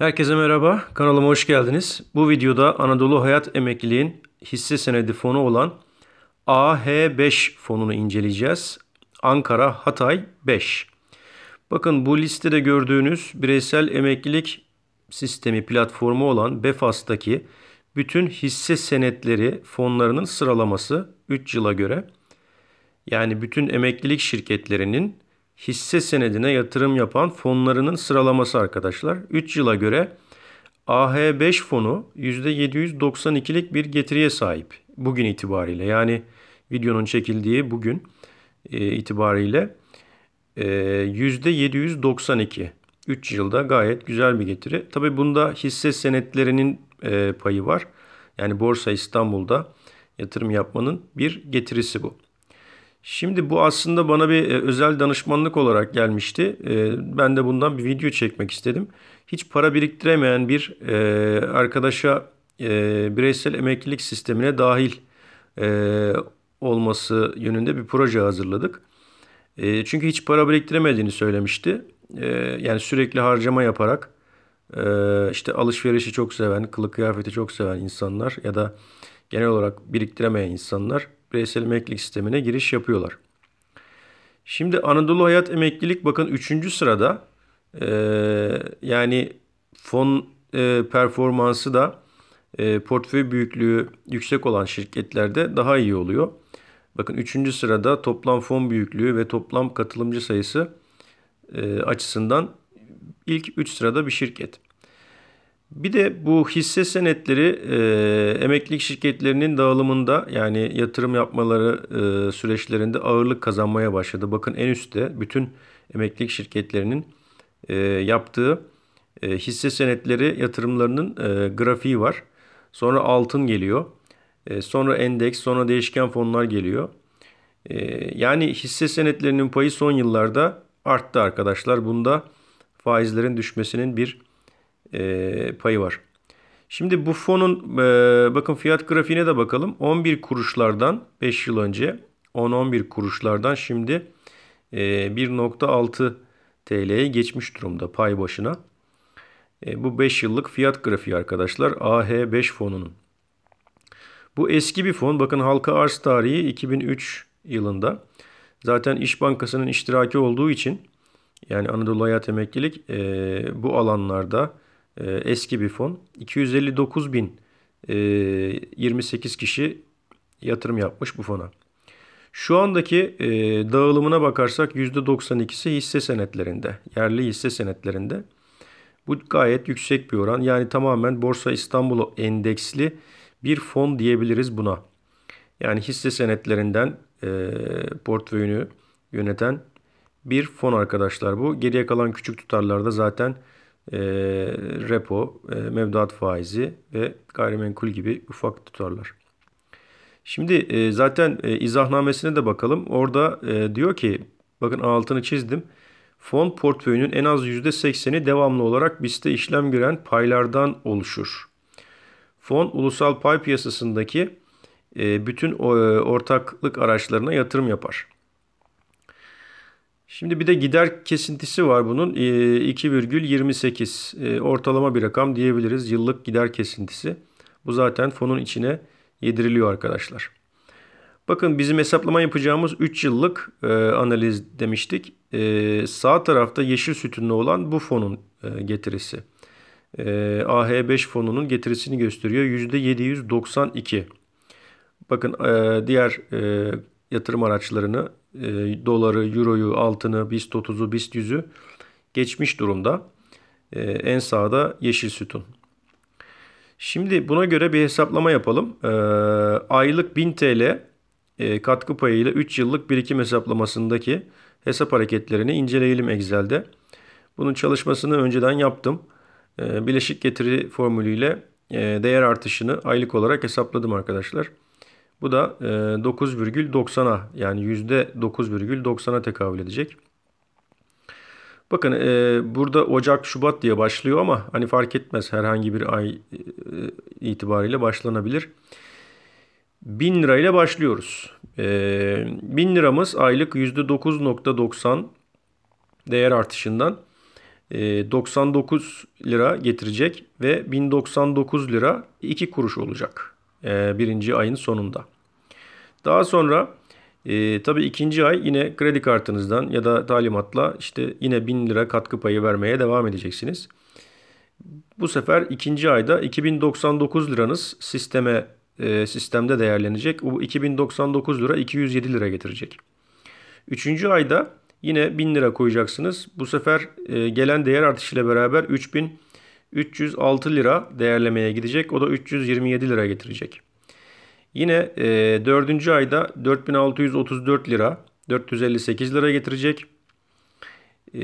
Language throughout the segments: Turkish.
Herkese merhaba, kanalıma hoş geldiniz. Bu videoda Anadolu Hayat Emekliliğin hisse senedi fonu olan AH5 fonunu inceleyeceğiz. Ankara Hatay 5. Bakın bu listede gördüğünüz bireysel emeklilik sistemi platformu olan BEFAS'taki bütün hisse senetleri fonlarının sıralaması 3 yıla göre. Yani bütün emeklilik şirketlerinin hisse senedine yatırım yapan fonlarının sıralaması arkadaşlar. 3 yıla göre AH5 fonu %792'lik bir getiriye sahip bugün itibariyle. Yani videonun çekildiği bugün e, itibariyle e, %792. 3 yılda gayet güzel bir getiri. Tabi bunda hisse senetlerinin e, payı var. Yani Borsa İstanbul'da yatırım yapmanın bir getirisi bu. Şimdi bu aslında bana bir e, özel danışmanlık olarak gelmişti. E, ben de bundan bir video çekmek istedim. Hiç para biriktiremeyen bir e, arkadaşa bireysel emeklilik sistemine dahil olması yönünde bir proje hazırladık. Çünkü hiç para biriktiremediğini söylemişti. Yani sürekli harcama yaparak işte alışverişi çok seven, kılık kıyafeti çok seven insanlar ya da genel olarak biriktiremeyen insanlar bireysel emeklilik sistemine giriş yapıyorlar. Şimdi Anadolu Hayat Emeklilik bakın 3. sırada e, yani fon e, performansı da e, portföy büyüklüğü yüksek olan şirketlerde daha iyi oluyor. Bakın 3. sırada toplam fon büyüklüğü ve toplam katılımcı sayısı e, açısından ilk 3 sırada bir şirket. Bir de bu hisse senetleri e, emeklilik şirketlerinin dağılımında yani yatırım yapmaları e, süreçlerinde ağırlık kazanmaya başladı. Bakın en üstte bütün emeklilik şirketlerinin e, yaptığı e, hisse senetleri yatırımlarının e, grafiği var. Sonra altın geliyor. E, sonra endeks, sonra değişken fonlar geliyor. E, yani hisse senetlerinin payı son yıllarda arttı arkadaşlar. Bunda faizlerin düşmesinin bir e, payı var. Şimdi bu fonun e, bakın fiyat grafiğine de bakalım. 11 kuruşlardan 5 yıl önce 10-11 kuruşlardan şimdi e, 1.6 TL'ye geçmiş durumda pay başına. E, bu 5 yıllık fiyat grafiği arkadaşlar AH5 fonunun. Bu eski bir fon. Bakın halka arz tarihi 2003 yılında. Zaten İş Bankası'nın iştiraki olduğu için yani Anadolu Hayat Emeklilik e, bu alanlarda e, eski bir fon. 259 bin 28 e, kişi yatırım yapmış bu fona. Şu andaki e, dağılımına bakarsak %92'si hisse senetlerinde, yerli hisse senetlerinde. Bu gayet yüksek bir oran. Yani tamamen Borsa İstanbul'u endeksli bir fon diyebiliriz buna. Yani hisse senetlerinden e, portföyünü yöneten bir fon arkadaşlar bu. Geriye kalan küçük tutarlarda zaten e, repo, e, mevduat faizi ve gayrimenkul gibi ufak tutarlar. Şimdi e, zaten e, izahnamesine de bakalım. Orada e, diyor ki bakın altını çizdim. Fon portföyünün en az %80'i devamlı olarak BIST'e işlem giren paylardan oluşur. Fon ulusal pay piyasasındaki e, bütün e, ortaklık araçlarına yatırım yapar. Şimdi bir de gider kesintisi var bunun. 2,28 ee, e, ortalama bir rakam diyebiliriz. Yıllık gider kesintisi. Bu zaten fonun içine yediriliyor arkadaşlar. Bakın bizim hesaplama yapacağımız 3 yıllık e, analiz demiştik. E, sağ tarafta yeşil sütunlu olan bu fonun getirisi. AH5 fonunun getirisini gösteriyor. %792. Bakın diğer yatırım araçlarını e, doları, euroyu, altını, BIST 30'u, BIST 100'ü geçmiş durumda. E, en sağda yeşil sütun. Şimdi buna göre bir hesaplama yapalım. E, aylık 1000 TL e, katkı payıyla 3 yıllık birikim hesaplamasındaki hesap hareketlerini inceleyelim Excel'de. Bunun çalışmasını önceden yaptım. E, bileşik getiri formülüyle e, değer artışını aylık olarak hesapladım arkadaşlar. Bu da 9,90'a e, yani %9,90'a tekabül edecek. Bakın e, burada Ocak, Şubat diye başlıyor ama hani fark etmez herhangi bir ay e, itibariyle başlanabilir. 1000 lirayla başlıyoruz. 1000 liramız aylık %9.90 değer artışından 99 lira getirecek ve 1099 lira 2 kuruş olacak. E, birinci ayın sonunda. Daha sonra e, tabii ikinci ay yine kredi kartınızdan ya da talimatla işte yine 1000 lira katkı payı vermeye devam edeceksiniz. Bu sefer ikinci ayda 2099 liranız sisteme e, sistemde değerlenecek. Bu 2099 lira 207 lira getirecek. Üçüncü ayda yine 1000 lira koyacaksınız. Bu sefer e, gelen değer artışıyla beraber 3000 306 lira değerlemeye gidecek. O da 327 lira getirecek. Yine e, 4. ayda 4634 lira 458 lira getirecek. E,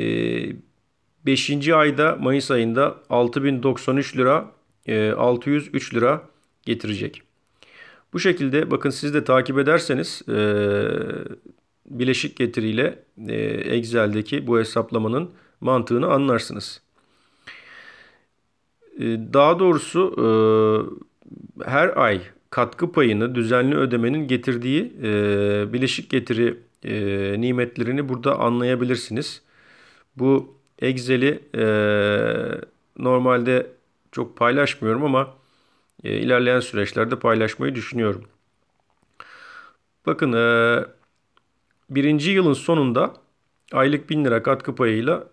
5. ayda Mayıs ayında 6093 lira e, 603 lira getirecek. Bu şekilde bakın siz de takip ederseniz e, bileşik getiriyle e, Excel'deki bu hesaplamanın mantığını anlarsınız. Ee, daha doğrusu e, her ay katkı payını düzenli ödemenin getirdiği e, bileşik getiri e, nimetlerini burada anlayabilirsiniz. Bu Excel'i normalde çok paylaşmıyorum ama ilerleyen süreçlerde paylaşmayı düşünüyorum. Bakın birinci yılın sonunda aylık 1000 lira katkı payıyla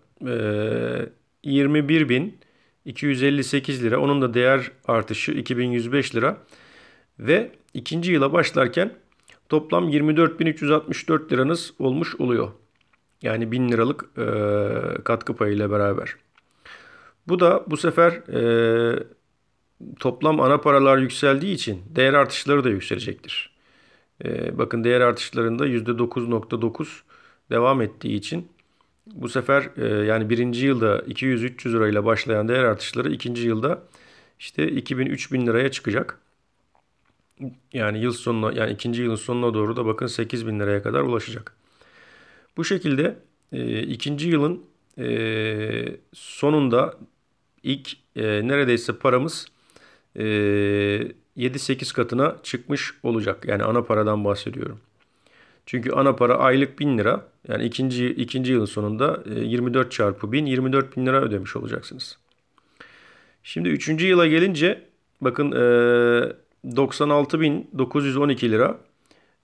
21 bin 258 lira. Onun da değer artışı 2105 lira. Ve ikinci yıla başlarken toplam 24.364 liranız olmuş oluyor. Yani 1000 liralık e, katkı payıyla beraber. Bu da bu sefer e, toplam ana paralar yükseldiği için değer artışları da yükselecektir. E, bakın değer artışlarında %9.9 devam ettiği için bu sefer e, yani birinci yılda 200-300 lirayla başlayan değer artışları ikinci yılda işte 2000-3000 liraya çıkacak. Yani yıl sonuna yani ikinci yılın sonuna doğru da bakın 8000 liraya kadar ulaşacak. Bu şekilde e, ikinci yılın e, sonunda ilk e, neredeyse paramız e, 7-8 katına çıkmış olacak. Yani ana paradan bahsediyorum. Çünkü ana para aylık 1000 lira. Yani ikinci, ikinci yılın sonunda 24 e, çarpı 1000, 24 bin lira ödemiş olacaksınız. Şimdi üçüncü yıla gelince bakın 96.912 e, lira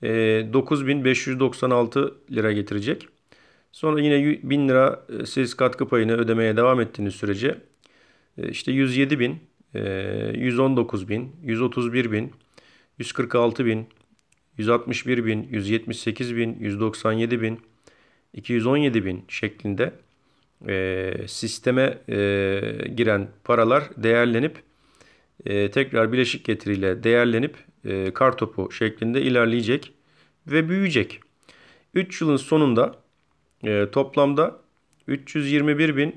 9.596 e, lira getirecek. Sonra yine 1000 lira siz katkı payını ödemeye devam ettiğiniz sürece işte 107 bin, 119 bin, 131 bin, 146 bin, 161 bin, 178 bin, 197 bin, 217 bin şeklinde e, sisteme e, giren paralar değerlenip e, tekrar bileşik getiriyle değerlenip e, topu şeklinde ilerleyecek ve büyüyecek. 3 yılın sonunda e, toplamda 181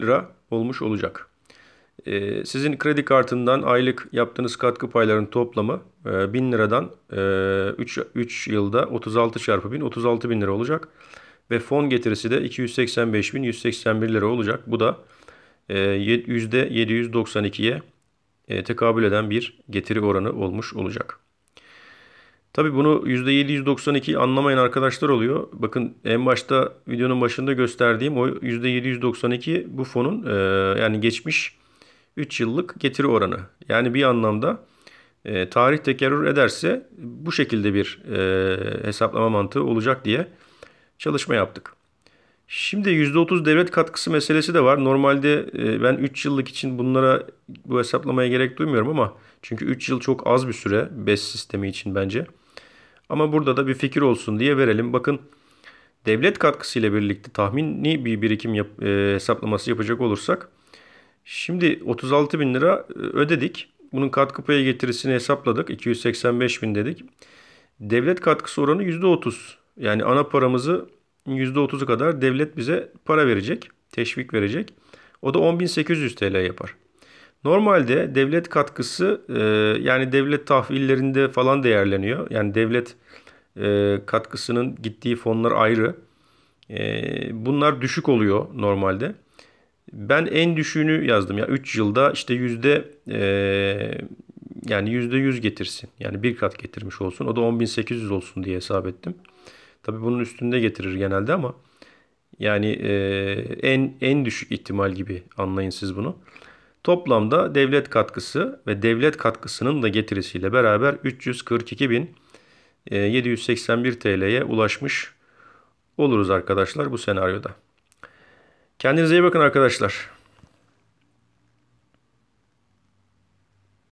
lira olmuş olacak. Ee, sizin kredi kartından aylık yaptığınız katkı paylarının toplamı e, 1000 liradan 3, e, 3 yılda 36 çarpı 1000 36 bin lira olacak. Ve fon getirisi de 285.181 lira olacak. Bu da e, %792'ye e, tekabül eden bir getiri oranı olmuş olacak. Tabi bunu %792 anlamayan arkadaşlar oluyor. Bakın en başta videonun başında gösterdiğim o %792 bu fonun e, yani geçmiş 3 yıllık getiri oranı. Yani bir anlamda e, tarih tekerrür ederse bu şekilde bir e, hesaplama mantığı olacak diye çalışma yaptık. Şimdi %30 devlet katkısı meselesi de var. Normalde e, ben 3 yıllık için bunlara bu hesaplamaya gerek duymuyorum ama çünkü 3 yıl çok az bir süre BES sistemi için bence. Ama burada da bir fikir olsun diye verelim. Bakın devlet katkısı ile birlikte tahmini bir birikim yap, e, hesaplaması yapacak olursak Şimdi 36 bin lira e, ödedik. Bunun katkı payı getirisini hesapladık. 285 bin dedik. Devlet katkısı oranı %30. Yani ana paramızı %30'u kadar devlet bize para verecek. Teşvik verecek. O da 10.800 TL yapar. Normalde devlet katkısı e, yani devlet tahvillerinde falan değerleniyor. Yani devlet e, katkısının gittiği fonlar ayrı. Bunlar düşük oluyor normalde. Ben en düşüğünü yazdım ya 3 yılda işte yüzde e, yani yüzde yüz getirsin. Yani bir kat getirmiş olsun. O da 10.800 olsun diye hesap ettim. Tabi bunun üstünde getirir genelde ama yani e, en en düşük ihtimal gibi anlayın siz bunu. Toplamda devlet katkısı ve devlet katkısının da getirisiyle beraber 342.781 e, TL'ye ulaşmış oluruz arkadaşlar bu senaryoda. Kendinize iyi bakın arkadaşlar.